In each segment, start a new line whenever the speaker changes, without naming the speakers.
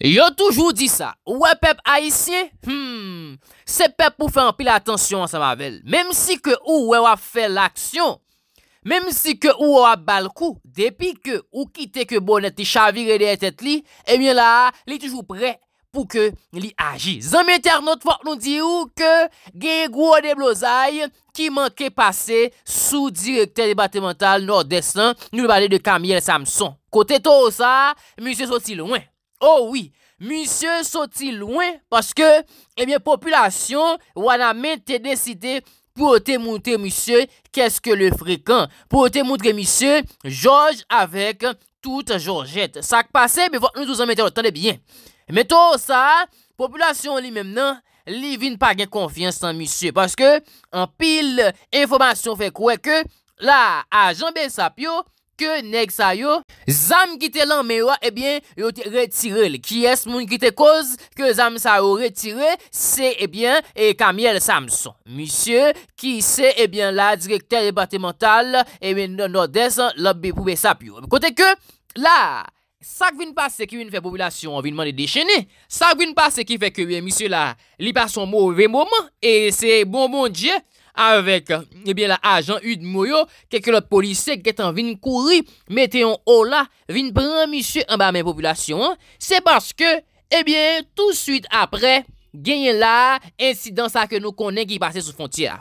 Yo toujou di sa, ou wè pep a isye, hmm, se pep pou fè anpi l'atensyon an sa mavel. Mem si ke ou wè wè wè fè l'aksyon, mem si ke ou wè wè balkou, depi ke ou kite ke bonet li chavire de etet li, e mye la, li toujou pre pou ke li aji. Zanmye ter notfot nou di ou ke gen gwo de blozay ki manke pase sou direkter debatimental nord-estan nou le bade de Kamiel Samson. Kote to ou sa, mwen se sou si louen. Oh Ouwi, misye soti lwen, paske, ebyen, eh populasyon wana men te deside pou ote mounte, misye, keske le frekan. Pou ote mounte, misye, jorj avek tout jorjet. Sak pase, me vot nou zon men te otan de byen. Meto sa, populasyon li mem nan, li vin pa gen konfiansan, misye, paske, an pil informasyon fe kwe ke la ajanbe sapyo, ke neg sa yo, zanm gite lan mewa, ebyen, eh yo te retire li. Ki es moun gite koz, ke zanm sa yo retire, se, ebyen, eh e Kamiel Samson, misye, ki se, ebyen, eh la direkter repatimental, ebyen, non odes, la be poube sap yo. Kote ke, la, sak vin pas se ki vin fe popilasyon, vin man de decheni, sak vin pas se ki fe ke, ebyen, misye la, li pas son mou ve mouman, e se, bon bon diye, Avèk, ebyen eh la ajan Udmoyo, keke la polisek ketan vin kouri, metè yon ola, vin pran misye an ba men populasyon, se baske, ebyen, eh tout suite apre, genyen la insidans a ke nou konen ki pase sou fontia.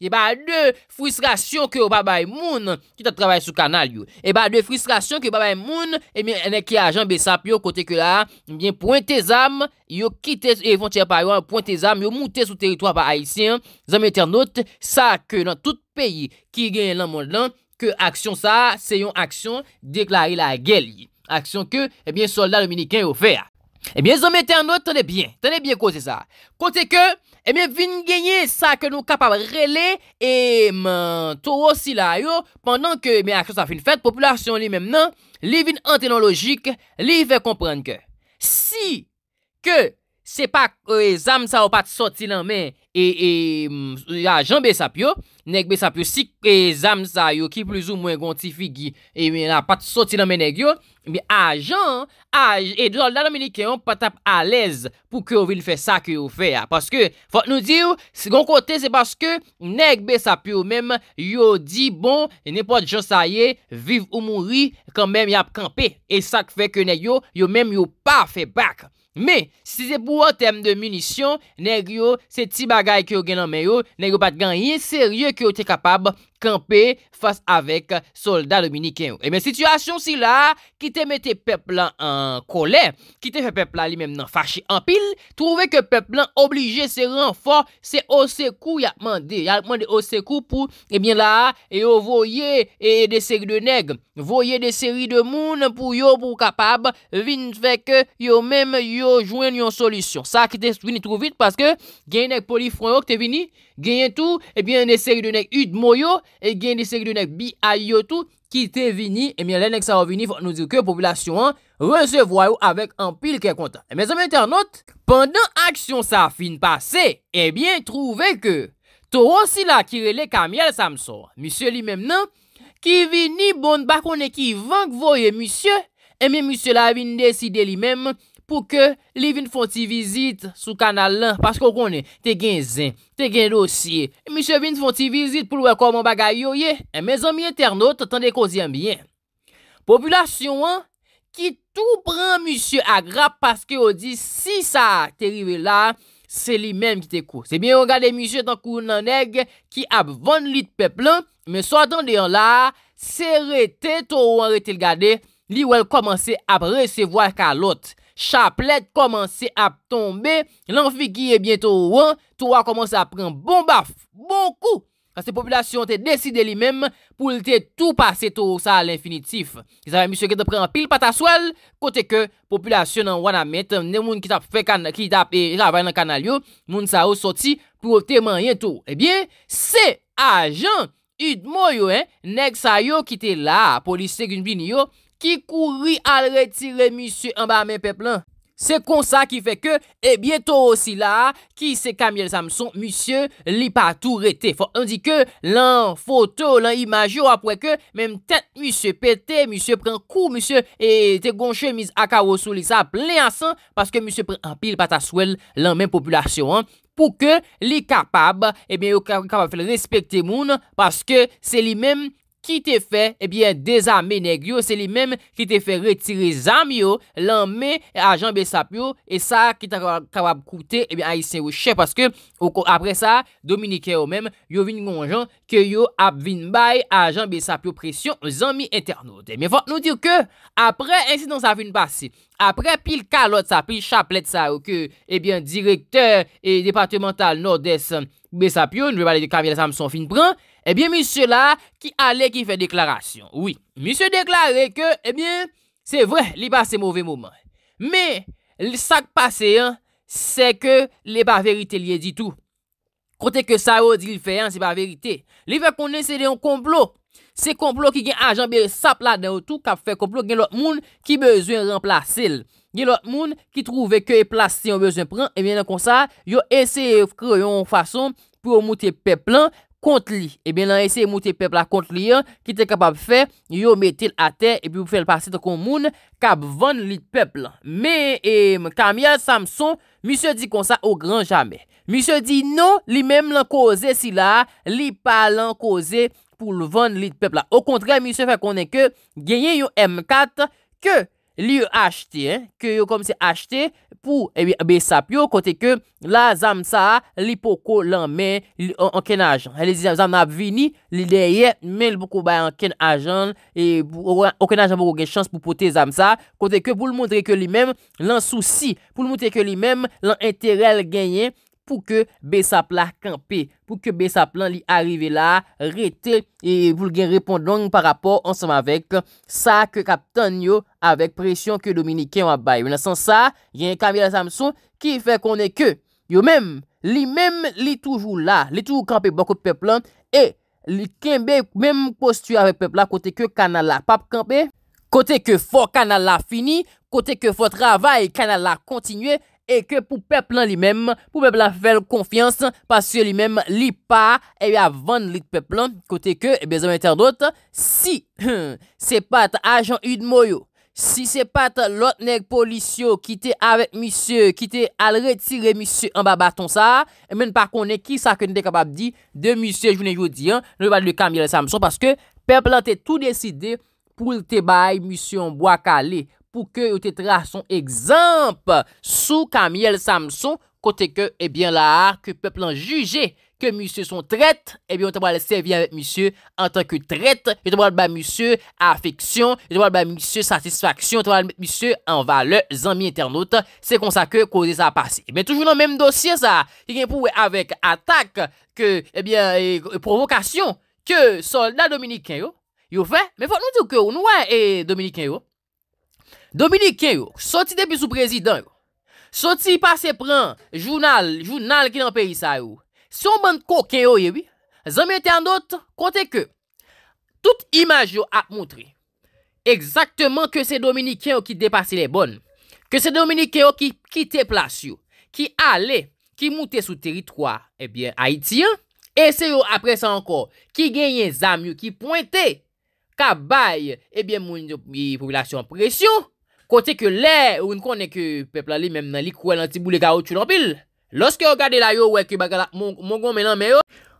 E ba de frustrasyon ke yo babay moun Ki ta travay sou kanal yo E ba de frustrasyon ke yo babay moun E mi ene ki ajan be sap yo kote ke la Mbien pointe zame Yo kite, evonche par yo, pointe zame Yo moute sou teritwa pa aisyen Zame eternote, sa ke nan tout peyi Ki genye nan mondan Ke aksyon sa, se yon aksyon Deklari la geli Aksyon ke, e bie soldat dominiken yo fe E bie zame eternote, tene bien Tene bien kose sa, kote ke e eh mi vin genye sa ke nou kapab rele, e man tou osi la yo, pandan ke mi eh aksyon sa fin fèt, populasyon li mem nan, li vin anteno logik, li ve komprende ke, si ke se pak e zam sa ou pat soti nan men, E, e mm, ajan be sap yo, nek be sap yo, si ke zam sa yo ki plizou mwen gontifi ki e men a pati soti nan men nek yo, mi ajan, ajan, e do la nan meni keyon pat ap alez pou ke yo vil fe sak yo fe ya. Paske, fote nou di yo, segon kote se baske, nek be sap yo men, yo di bon, e nepo di jan sa ye, viv ou moun ri, kan men mi ap kampe, e sak fe ke nen yo, yo men yo pa fe baka. Me, si se pou an tem de munisyon, nek yo se ti bagay ki yo genanmen yo, nek yo pat gan yin serye ki yo te kapab, Kampe fase avek soldat dominiken ou. Emen, eh situasyon si la, ki te mette peplan an kolè, ki te fe peplan li menm nan fache an pil, trouwe ke peplan oblige se renfor, se ose kou ya mande. Ya mande ose kou pou, ebyen eh la, yo voye de seri de neg. Voye de seri de moun pou yo pou kapab vin feke yo menm yo jwen yon solisyon. Sa ki te vini tou vit, paske gen neg poli fron yo ki te vini, Genyen tou, ebyen ne se yi dounen ek yidmoyo, e genyen ne se yi dounen ek bi ayyo tou, ki te vini, ebyen le nek sa vini, fok nou di ke populasyon an, rensevwayo avek an pil ke konta. Emen zeme internet, pandan aksyon sa fin pase, ebyen trouwe ke, to osi la kirele kamel samso, misye li mem nan, ki vini bon bakone ki vank voye misye, ebyen misye la vini deside li mem, pou ke li vin fon ti vizit sou kanal lan. Paske ou konen, te gen zin, te gen dosye. E mishè vin fon ti vizit pou lwen kon mou bagay yo ye. En mezon mi internot, tan de kon ziyan biyen. Populasyon an, ki tou pran mishè a grap paske ou di si sa te rive la, se li menm ki te kou. Se bien ou gade mishè tan kou nan neg ki ap von li te peplan, men so atan deyon la, se rete to ou an rete l gade, li ou el komanse ap resevwa ka lote. Chaplet komanse ap tombe, lanfi ki e bientou wan, tou a komanse ap pren bon baf, bon kou, kan se populasyon te deside li menm pou lte tou pase tou sa l'infinitif. Kis ave misyo ke te pren pil pata swal, kote ke populasyon nan wana met, ne moun ki tap fe kan, ki tap e la vay nan kanalyo, moun sa ou soti pou te manyen tou. E eh bie, se ajan idmoyo, nek sa yo ki te la polisite gounbini yo, Ki kouri al retire, monsye, an ba men pe plan. Se konsa ki feke, e eh bieto osi la, ki se kamil samson, monsye, li pa tou rete. Fwa an di ke lan foto, lan imajyo apweke, menm tete monsye pete, monsye pren kou, monsye, e te gonshe miz akawosou li sa ple asan, eh paske monsye pren an pil pata swel lan men populasyon. Pou ke li kapab, e ben yo kapab fele respetemoun, paske se li menm, ki te fe, ebyen, de zame negyo, se li menm ki te fe retire zame yo, lanme a janbe sapyo, e sa ki ta kawab koute, ebyen, a isen wè chè, paske, apre sa, dominike yo menm, yo vin moun jan, ke yo ap vin bay, a janbe sapyo presyon, zami enter nou de. Men fòt nou dir ke, apre, ensi nou sa fin pasi, apre, pil kalot sa, pil chaplet sa, ou ke, ebyen, direkteur e departemental nordès, be sapyo, nou ve balè de kamyal sam son fin pran, Ebyen, eh misye la, ki ale ki fe deklarasyon. Oui, misye deklaré ke, ebyen, se vre, li ba se mouve mouman. Me, sak paseyan, se ke li ba verite liye di tou. Kote ke sa yo dil feyan, se ba verite. Li ve konen se de yon komplot. Se komplot ki gen ajan beri sapla den wotou, ka fe komplot gen lot moun ki bezwen remplase l. Gen lot moun ki trouve ke yon plase si yon bezwen pren, ebyen, kon sa, yo ese yon fason pou yon mouti pe plan, Kont li, e eh ben lan ese mouti pep la kont li an, ki te kapab fe, yo metil ate, e pi pou fèl pasit kon moun, kap van li pep la. Me, e kam ya samson, mi se di kon sa ou gran jame. Mi se di nou, li mem lan koze si la, li pa lan koze pou van li pep la. Ou kontre, mi se fè konen ke, genye yo M4, ke... Li yo achte, ke yo komse achte pou ebi eh api sap yo kote ke la zam sa li poko lan men anken ajan. Elè zi zam nan ap vini li deye men li poko bay anken ajan e oken ajan pou kogen chans pou pote zam sa kote ke pou l moun tre ke li men lan souci pou l moun tre ke li men lan enterel genyen. pou ke Besaplan kampe, pou ke Besaplan li arrive la, rete, e vulgen repon donk par rapport ansem avek sa ke kapten yo avek presyon ke Dominiken wabay. Mwen asan sa, jen Kamil Samson ki fe konen ke yo men, li men li toujou la, li toujou kampe bako peplan, e li kembe men postu avek peplan kote ke kanal la pap kampe, kote ke fo kanal la fini, kote ke fo travay kanal la kontinue, E ke pou peplan li mem, pou peplan fel konfians, pasye li mem li pa, ebya van li peplan, kote ke, ebya zem interdot, si se pat ajan yu d'moyo, si se pat lot neg polisyon ki te avet misye, ki te alretire misye an babaton sa, e men par konen ki sa ke nou dekabab di de misye jounen joudi, an, nou va li kam yare samson, paske peplan te tou deside pou te baye misye an boakale, pou ke yo te tra son egzamp sou Kamiel Samson kote ke, ebyen, eh la ke pepl an juje, ke misye son tret, ebyen, eh yo te pral se vi avet misye an tanke tret, yo te pral ba misye afeksyon, yo te pral ba misye satisfaksyon, yo te pral ba misye an vale zanmi internote, se konsa ke kouze sa apasi. Ebyen, eh toujou nan mem dosye sa, ki gen pou we avet atak ke, ebyen, e provokasyon ke soldat dominik yo, yo fe, men fote nou di ou ke ou nou e dominik yo Dominikè yo, soti depi sou prezidè yo, soti pase pran jounal, jounal ki nan perisa yo, si yon ban kò kè yo ye eh bi, zanmète an dot, kontè kè, tout imaj yo ap moutri, egzaktèman ke se Dominikè yo ki depasi le bon, ke se Dominikè yo ki kite plasyo, ki ale, ki moutè sou teritroi, ebyen, Haitien, e se yo apre sa ankon, ki genye zanmè, ki pointè, kabay, ebyen, mouni population presyon, Kote ke lè, ou n konen ke pepla li mèm nan li kouè lan ti boule karotu nan pil. Lòske yo gade la yo, wè ki baga la mongon menan mè yo,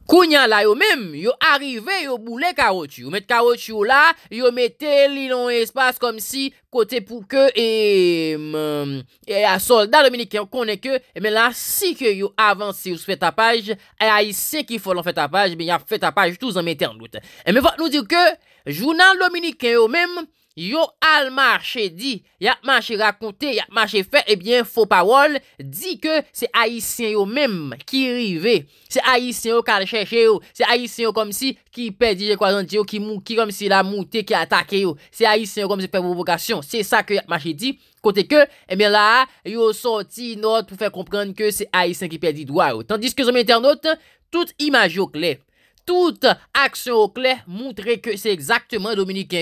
kounyan la yo mèm, yo arrive yo boule karotu. Yo met karotu yo la, yo mette li lon espas kom si, kote pou ke, ee, mèm, ee, a soldat dominiken konen ke, e mèm la si ke yo avansi ou se fè tapaj, e a yi se ki folon fè tapaj, mèm ya fè tapaj tou zan mette an lout. E mèm vòt nou di ke, jounan dominiken yo mèm, Yo almarche di, yakmarche rakonte, yakmarche fe, ebyen eh fopawol, di ke se aisyen yo menm ki rive. Se aisyen yo kalcheche yo, se aisyen yo komsi ki pedi je kwa zanti yo, ki mouki komsi la mouti ki atake yo. Se aisyen yo komse pe vopokasyon, se sa ke yakmarche di, kote ke, ebyen eh la, yo soti not pou fe komprende ke se aisyen ki pedi dwa yo. Tandis ke zom internet, tout imaj yo kley. toute action au clair montrait que c'est exactement Dominique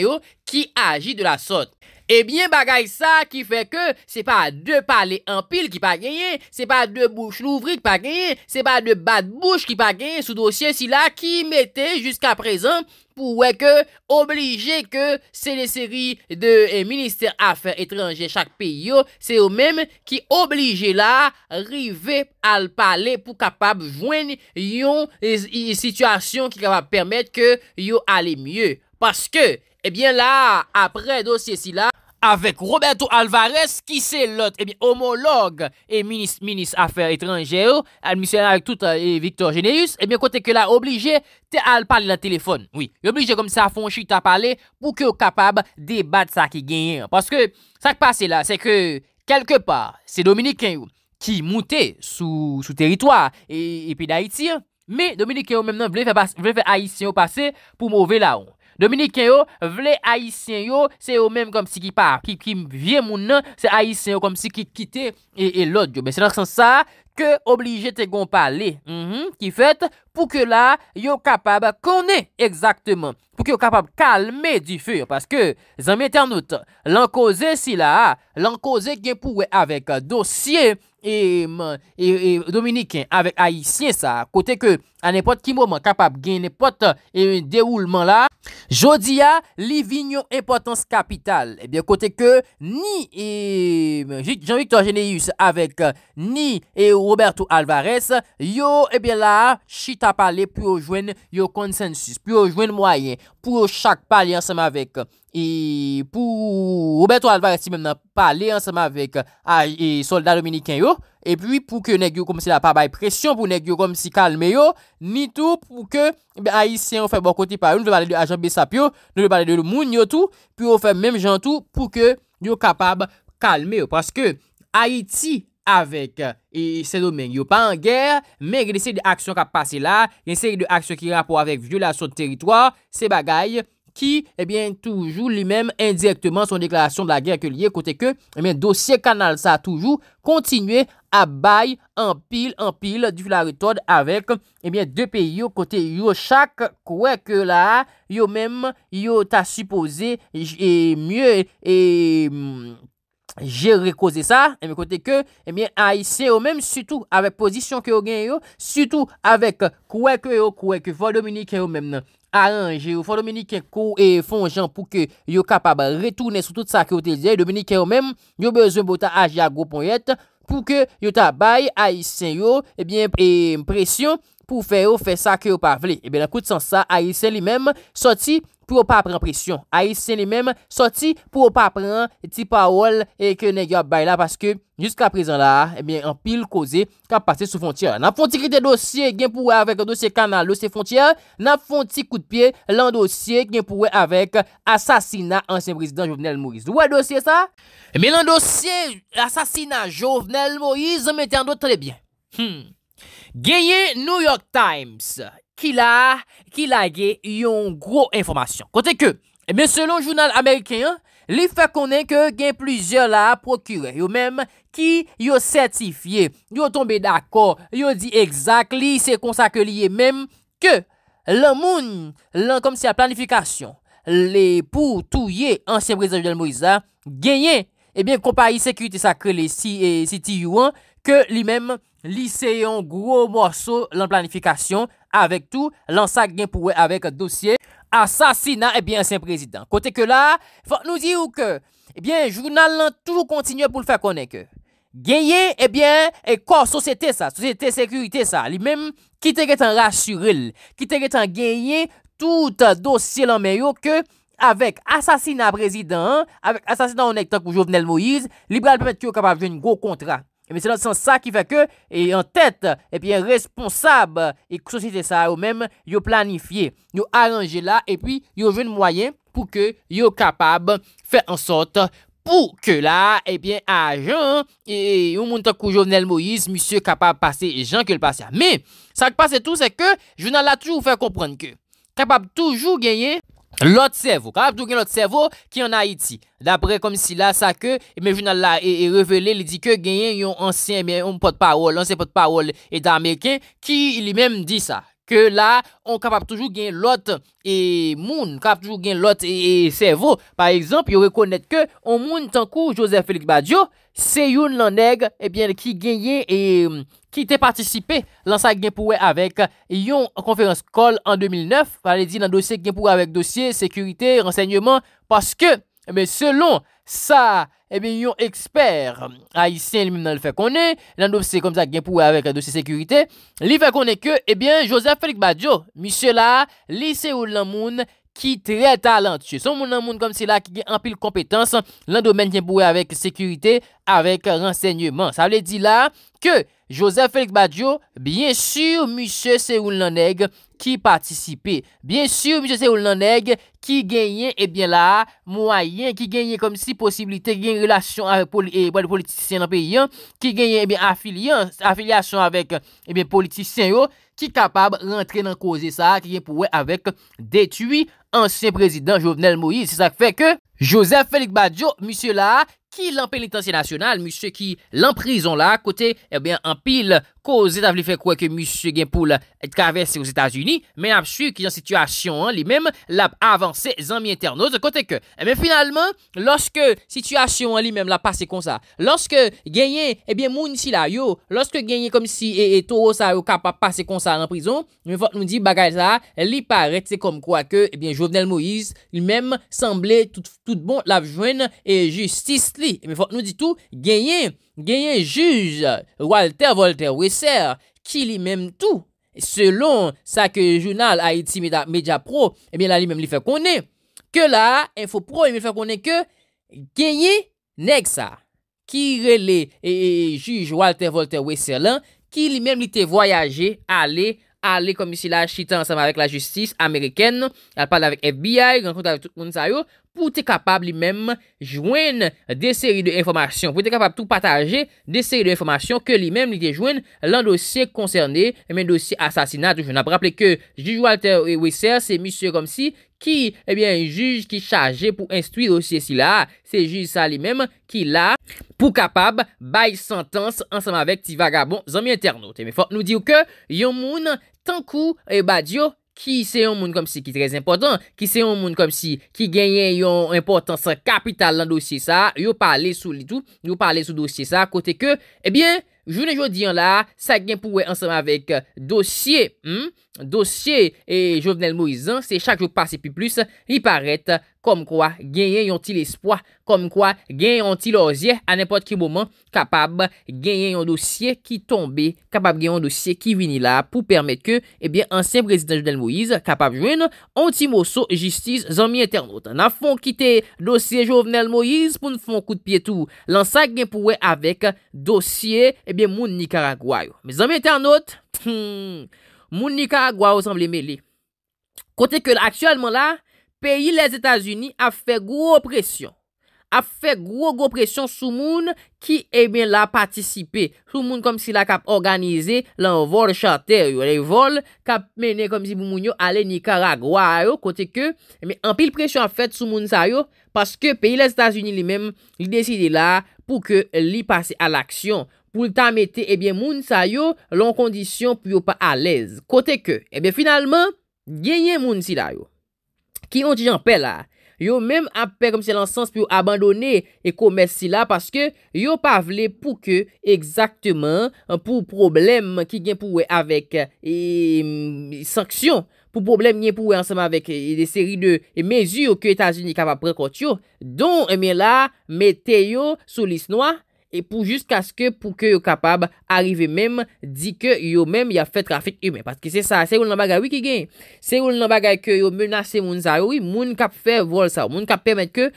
qui agit de la sorte. Ebyen eh bagay sa ki fe ke se pa de pale en pil ki pa genyen, se pa de bouche louvri ki pa genyen, se pa de bat bouche ki pa genyen, sou dosye si la ki mette jusqu'a prezant pou weke oblige ke se le seri de eh, minister afer etreanje chak pe yo, se yo mem ki oblige la rive al pale pou kapab jwen yon eh, situasyon ki kapab permette ke yo ale mye. Paske... Eh bien là, après dossier si là, avec Roberto Alvarez, qui c'est l'autre, eh bien, homologue et ministre, ministre affaires étrangères, admissionnaire avec tout euh, et Victor Geneus, eh bien, côté que là, obligé, t'es à parler dans le téléphone. Oui, obligé comme ça, font chute à parler pour que vous capable de débattre ça qui gagne. Parce que, ça qui passe là, c'est que, quelque part, c'est Dominique qui mouté sous, sous territoire et, et puis d'Haïti, hein. mais Dominicain même non, voulait faire, faire Haïtien passer pour mauvais là-haut. Dominiken yo, vle haisyen yo Se yo menm kom si ki par Ki vye moun nan, se haisyen yo Kom si ki kite, e, e lod yo Ben se nan san sa, ke oblije te gon pale mhm, Ki fet, pou ke la Yo kapab kone Eksakteman, pou ke yo kapab kalme Di fuyo, paske, zanmete anout Lan koze si la Lan koze gen pou we avek dosye E, e, e dominiken Avek haisyen sa Kote ke an epot ki moun man kapab Gen epot deoulman la Jodi ya, li vin yo impotans kapital, ebyen eh kote ke Ni e Jean-Victor Genéus avek euh, Ni e Roberto Alvarez, yo ebyen la chita pale pou yo jwen yo konsensus, pou yo jwen mwayen, pou yo chak pale ansem avek. Euh, E pou Roberto Alvarez si mèm nan pale ansèman vek e, soldat dominikèn yo E pi pou ke neg yo komse la pa bay presyon Pou neg yo komse kalme yo Ni tou pou ke e Aïtien ou fe bon koti pale Nou ve pale de agent Bessapio Nou ve pale de loun moun yo tou Pou ou fe mèm jan tou Pou ke yo kapab kalme yo Paske Aïti avèk e, se domèng yo pa an gèr Mèm gen ese de aksyon ka pase la Gen ese de aksyon ki rapo avèk vye la son teritwa Se bagay Mèm gen ese de aksyon ki rapo avèk vye la son teritwa ki, ebyen, eh toujou li mem indirektman son deklarasyon de la gen ke liye, kote ke, ebyen, eh dosye kanal sa toujou, kontinuye a bay en pil, en pil, du flaretod, avek, ebyen, eh depe yo kote yo chak, kwe ke la, yo mem, yo ta supose, e, e, mye, e, m, m, Je rekoze sa, eme kote ke, eme ayise yo menm, sutou avek pozisyon ke yo gen yo, sutou avek kwek yo, kwek yo, Fondominik yo menm nan. Aranje yo, Fondominik yo kou e fonjan pou ke yo kapab retounen sutou sa ki yo tezye, Fondominik yo menm, yo bezon bo ta ajia go pon yet pou ke yo tabay, ayise yo, eme presyon pou fe yo, fe sa ki yo pa vle. Ebe la koute san sa, ayise li menm, soti... pou ou pa apren presyon. A isen li mem, soti pou ou pa apren ti pa wol e ke negyo bay la, eh paske, jiska prezen la, ebyen, an pil koze, ka pase sou fontyer. Nan fonty kri te dosye, gen pou we avek dosye kanal, dosye fontyer, nan fonty kout pi, lan dosye gen pou we avek asasina ansen prezident Jovenel Moïse. Ouwa dosye sa? Ebyen eh lan dosye, asasina Jovenel Moïse, gen pou we avek asasina ansen prezident Jovenel Moïse. Hmm. Genye New York Times, genye New York Times, ki la ge yon gro informasyon. Kote ke, men eh selon jounal Ameriken, li fe konen ke gen plujer la prokure, yo men ki yo certifiye, yo tombe d'akor, yo di exakli se konsakliye men ke lan moun, lan komse a planifikasyon, le pou touye ansye Breza Joudel Moïsa, genyen, e eh ben kompayi sekwite sakre li eh, si ti yon, ke li men, li se yon gro morsou lan planifikasyon, Avèk tou, lansak gen pou wè avèk dosye, asasina, ebyen, eh sin prezident. Kote ke la, fòk nou di ou ke, ebyen, eh jounal lan toujou kontinye pou l'fèk konen ke. Genye, ebyen, eh e kò, sosete sa, sosete, sekurite sa, li mèm, ki te getan rassuril, ki te getan genye, tout dosye l'anmèyo ke, avèk asasina prezident, avèk asasina ou nèk tan koujou vnel Moïse, liberal pèmèt kyo kap avje n'gò kontrat. E mi se lan san sa ki fe ke e en tete e pi responsab e kousi se sa ou men yo planifiye. Yo aranje la e pi yo ven mwayen pou ke yo kapab fe ansote pou ke la e pi a jan. E yo moun tan kou Jovenel Moïse, misye kapab pase, jan ke l'pase. Me, sa k passe tou se ke, jounal la tou fè kompranke. Kapab toujou genye... Lot servo, ka ap dougen lot servo ki an Haiti. Dapre kom si la sa ke, mevjou nan la e revele li di ke genyen yon ansen men, yon potpawol, ansen potpawol e da Amerike, ki li menm di sa. ke la, on kapap toujou gen lot e moun, kapap toujou gen lot e, e servo. Par exemple, yo rekonnet ke, on moun tankou Joseph Félix Badiou, se yon lan neg ebyen eh ki genye, e ki te partisipe, lan sa genpouwe avek, yon konferans kol an 2009, pale di nan dosye genpouwe avek dosye, sekurite, rensegnement, paske, me eh selon Sa, e bè yon eksper, a isen l mè nan l fè konè, l an do se kom sa genpouè avèk an do se sekurite, li fè konè ke, e bè, Joseph Félix Badiou, misè la, lise ou l an moun ki tre talant, se son moun an moun kom se la ki genpil kompetans, l an do men genpouè avèk sekurite, avèk rensegnèman, sa wè di la... Que Joseph Félix Badiou, bien sûr, monsieur Séroul Lannègue, qui participé. Bien sûr, monsieur Séroul Lannègue, qui gagne, eh bien là, moyen, qui gagne comme si possibilité, gagne relation avec les eh, politiciens dans le pays, qui gagne, eh bien, affiliation avec, eh bien, politiciens, qui est capable d'entrer dans le cause de ça, qui est pour vrai avec détuit ancien président Jovenel Moïse. C'est ça qui fait que Joseph Félix Badiou, monsieur là, qui l'intention nationale national, monsieur qui l'en là, côté, eh bien, en pile, cause établi fait quoi que monsieur Gainpoul est traversé aux États-Unis, mais a su qui en situation, hein, lui-même, l'a avancé, zami de côté que, mais eh bien, finalement, lorsque situation, hein, lui-même, l'a passé comme ça, lorsque gagné, eh bien, mon si yo, lorsque gagné comme si, et, et Toro sa yo capable passer comme ça en prison, mais nous dit, bagaille ça, lui paraît, c'est comme quoi que, eh bien, Jovenel Moïse, lui-même, semblait tout, tout bon, la et justice, Mwen fok nou di tou genyen, genyen juj Walter Voltaire Wesser ki li menm tou Selon sa ke jounal Haiti Media Pro, ebyen eh la li menm li fè konen Ke la, info pro, ebyen fè konen ke genyen nek sa Ki rele, e juj Walter Voltaire Wesser lan, ki li menm li te voyaje Ale, ale komisi la chita ansanm avek la justis Ameriken El pale avek FBI, renkont avek tout konen sa yo pou te kapab li menm jwen de seri de informasyon, pou te kapab tou pataje de seri de informasyon, ke li menm li te jwen lan dosye konserne menm dosye asasinat. Tou jwen ap rappele ke Jijou Alter Weiser, se misye kom si, ki ebyen eh juj ki chaje pou instuiz osye si la, se juj sa li menm ki la pou kapab bay sentans ansam avek ti vagabon zami interno. Te mifon nou diyo ke yon moun tankou e badyo, Ki se yon moun kom si ki trez impotant, ki se yon moun kom si ki genyen yon impotant sa kapital lan dosye sa, yo pale sou li tou, yo pale sou dosye sa, kote ke, ebyen, eh jounen joun e diyon la, sa gen pouwe ansama vek dosye, hmmm, Dosye Jovenel Moïse, se chak jou pase pi plus, i parete kom kwa genyen yon ti l'espoi, kom kwa genyen yon ti l'orziye, an epot ki mouman, kapab genyen yon dosye ki tombe, kapab genyen yon dosye ki vini la, pou permette ke, ebyen, eh ansyen prezident Jovenel Moïse, kapab jwen, anti-moso, justice, zami internet. Na fon kite dosye Jovenel Moïse, pou nou fon kout pi etou, lan sa genpouwe avek dosye, ebyen, eh moun Nicaragwayo. Me zami internet, pfff, hmm, Moun Nicaragua ou san ble me li. Kote ke l'aksyalman la, peyi les Etats-Unis a fe gro presyon. A fe gro, gro presyon sou moun ki e eh ben la patisipe. Sou moun kom si la kap organize, lan vol chate, yo le vol, kap mene kom si bou moun yo ale Nicaragua yo. Kote ke, eme eh empil presyon a fet sou moun sa yo, paske peyi les Etats-Unis li men, li deside la pou ke li pase a l'aksyon. pou lta mette, ebyen eh moun sa yo loun kondisyon pou yo pa alez. Kote ke, ebyen eh finalman, genye moun si la yo. Ki yon ti janpe la, yo menm appe komse lan sans pou yo abandone e komes si la, paske yo pa vle pou ke, ekzaktemen, pou problem ki genpouwe avek e sanksyon, pou problem genpouwe anseman avek e de seri de e, mezu yo ke Etasunik ava prekot yo, don e eh men la, mette yo sou lisnwa, E pou jist kaskè pou kè yo kapab arrive mèm di kè yo mèm ya fè trafik imè. Patke se sa, se ou nan bagay wik i gen. Se ou nan bagay kè yo menase moun zayou, moun kap fè vol sa. Moun kap pèmèt kè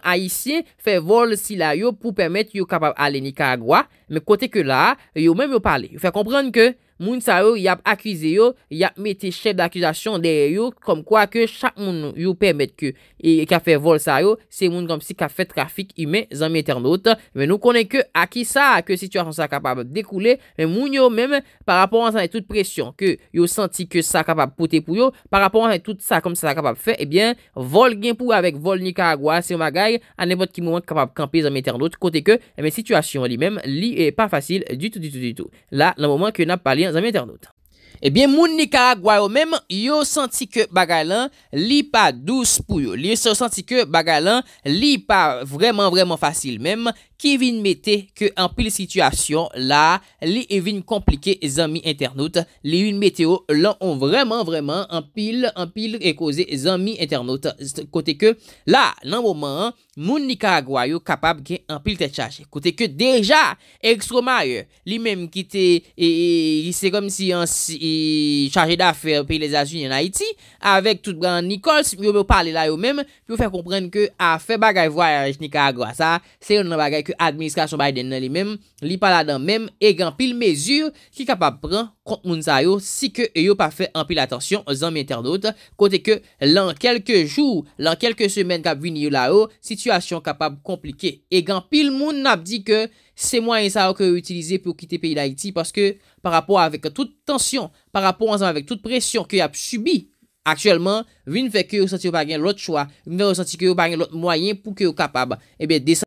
a isye fè vol sila yo pou pèmèt yo kapab aleni kagwa. men kote ke la, yo men yo pale, yo fè komprende ke moun sa yo yap akwize yo, yap mette chèp d'akwizasyon der yo, kom kwa ke chak moun yo pèmèt ke, e ka fè vol sa yo se moun kompsi ka fè trafik imè zanmè ternote, men nou konè ke aki sa, ake situasyon sa kapab dekoule, men moun yo men, par rapport anè tout presyon, ke yo senti ke sa kapab pote pou yo, par rapport anè tout sa kompsi sa kapab fè, ebyen, eh vol gen pou, avek vol ni kagwa, se magay anè bot ki moun kapab kampi zanmè ternote kote ke, eh men situasyon li Et pas facile du tout, du tout, du tout. Là, le moment que n'a pas lien, un internautes. Eh bien, moun Nicaragua yo même yo senti que bagalan li pas douce pou yo. Li se senti que bagalan li pas vraiment, vraiment facile, même, Ki vin mette ke an pil situasyon la, li e vin komplike zanmi internote. Li yon meteo lan on vreman, vreman, an pil, an pil e koze zanmi internote. Kote ke la, nan mouman, moun Nika Agwayo kapab gen an pil te chaje. Kote ke deja, ekso ma yo, li menm ki te, e, e, se kom si chaje da fe pi les asun yon Haiti, avek tout bran Nikols, yo mou pale la yo menm, yo fè komprende ke a fe bagay voyage Nika Agwayo sa, se yon nan bagay. administrasyon bayden nan li mem, li paladan mem, e gen pil mezur ki kapap pran kont moun sa yo, si ke yo pa fe empil atensyon, zanm internot, kote ke lan kelke joun, lan kelke semen kap vin yo la yo, sitwasyon kapap komplike. E gen pil moun nap di ke se mwanyan sa yo ke yo utilize pou kite peyi l'Haiti, paske pa rapor avek tout tansyon, pa rapor anzaman avek tout presyon ki yo ap subi, aktuelman, vin fe ke yo senti yo bagen lot chwa, vin ven yo senti yo bagen lot mwanyan pou ke yo kapab, ebe desan